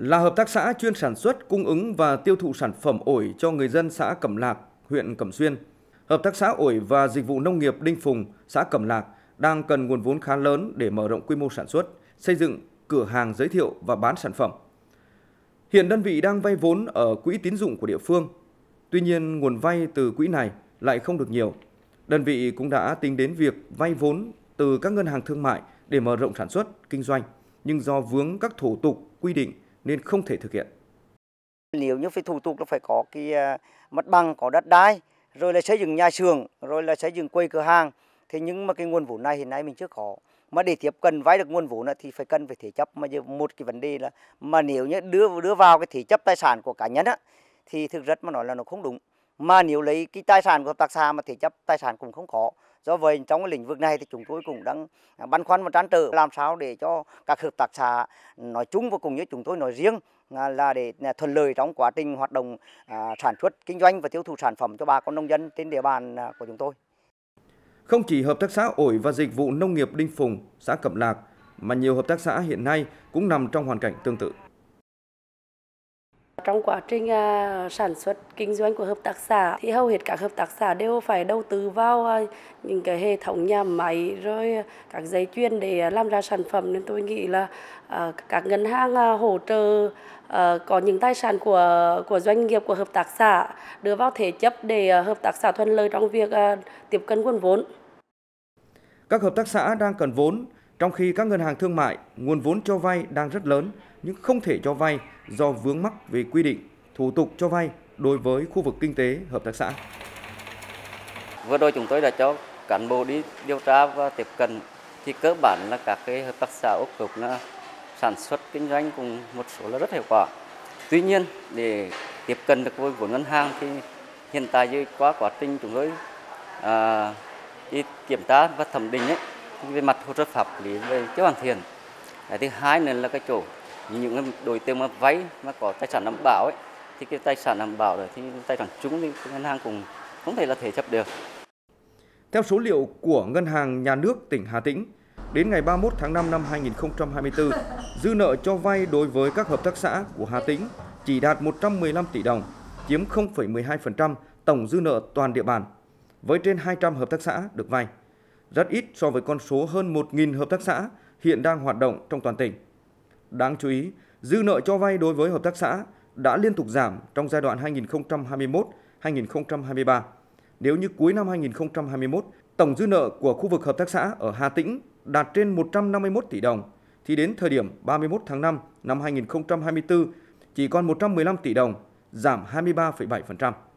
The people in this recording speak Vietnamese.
là hợp tác xã chuyên sản xuất, cung ứng và tiêu thụ sản phẩm ổi cho người dân xã Cẩm Lạc, huyện Cẩm Xuyên. Hợp tác xã ổi và dịch vụ nông nghiệp Đinh Phùng, xã Cẩm Lạc đang cần nguồn vốn khá lớn để mở rộng quy mô sản xuất, xây dựng cửa hàng giới thiệu và bán sản phẩm. Hiện đơn vị đang vay vốn ở quỹ tín dụng của địa phương. Tuy nhiên, nguồn vay từ quỹ này lại không được nhiều. Đơn vị cũng đã tính đến việc vay vốn từ các ngân hàng thương mại để mở rộng sản xuất, kinh doanh, nhưng do vướng các thủ tục quy định nên không thể thực hiện. Nếu như phải thủ tục nó phải có cái à, mặt bằng, có đất đai, rồi là xây dựng nhà xưởng, rồi là xây dựng quầy cửa hàng. Thế nhưng mà cái nguồn vốn này hiện nay mình chưa có. Mà để tiếp cận vay được nguồn vốn thì phải cần phải thế chấp. Mà một cái vấn đề là mà nếu như đưa đưa vào cái thế chấp tài sản của cá nhân á, thì thực rất mà nói là nó không đúng mà nếu lấy cái tài sản của hợp tác xã mà thể chấp tài sản cũng không có do vậy trong cái lĩnh vực này thì chúng tôi cũng đang à, băn khoăn và trăn trở làm sao để cho các hợp tác xã nói chung và cùng như chúng tôi nói riêng à, là để à, thuận lợi trong quá trình hoạt động sản xuất kinh doanh và tiêu thụ sản phẩm cho bà con nông dân trên địa bàn của chúng tôi. Không chỉ hợp tác xã ổi và dịch vụ nông nghiệp Đinh Phùng, xã Cẩm Lạc mà nhiều hợp tác xã hiện nay cũng nằm trong hoàn cảnh tương tự. Trong quá trình à, sản xuất kinh doanh của hợp tác xã thì hầu hết các hợp tác xã đều phải đầu tư vào à, những cái hệ thống nhà máy rồi các dây chuyên để làm ra sản phẩm nên tôi nghĩ là à, các ngân hàng hỗ trợ có những tài sản của của doanh nghiệp của hợp tác xã đưa vào thế chấp để hợp tác xã thuận lợi trong việc tiếp cận nguồn vốn. Các hợp tác xã đang cần vốn trong khi các ngân hàng thương mại, nguồn vốn cho vay đang rất lớn nhưng không thể cho vay do vướng mắc về quy định, thủ tục cho vay đối với khu vực kinh tế hợp tác xã. Vừa rồi chúng tôi đã cho cán bộ đi điều tra và tiếp cận thì cơ bản là các cái hợp tác xã ốc tục là sản xuất kinh doanh cùng một số là rất hiệu quả. Tuy nhiên để tiếp cận được vốn của ngân hàng thì hiện tại dưới quá quá trình chúng tôi à, đi kiểm tra và thẩm định ấy, về mặt hồ sơ pháp lý về chấp hoàn thiện cái thứ hai nữa là cái chỗ những đối tượng mà vay mà có tài sản đảm bảo ấy thì cái tài sản đảm bảo rồi thì tài sản chúng thì ngân hàng cũng không thể là thể chấp được theo số liệu của Ngân hàng Nhà nước tỉnh Hà Tĩnh, đến ngày 31 tháng 5 năm 2024, dư nợ cho vay đối với các hợp tác xã của Hà Tĩnh chỉ đạt 115 tỷ đồng, chiếm 0,12% tổng dư nợ toàn địa bàn, với trên 200 hợp tác xã được vay rất ít so với con số hơn 1.000 hợp tác xã hiện đang hoạt động trong toàn tỉnh. Đáng chú ý, dư nợ cho vay đối với hợp tác xã đã liên tục giảm trong giai đoạn 2021-2023. Nếu như cuối năm 2021, tổng dư nợ của khu vực hợp tác xã ở Hà Tĩnh đạt trên 151 tỷ đồng, thì đến thời điểm 31 tháng 5 năm 2024 chỉ còn 115 tỷ đồng, giảm 23,7%.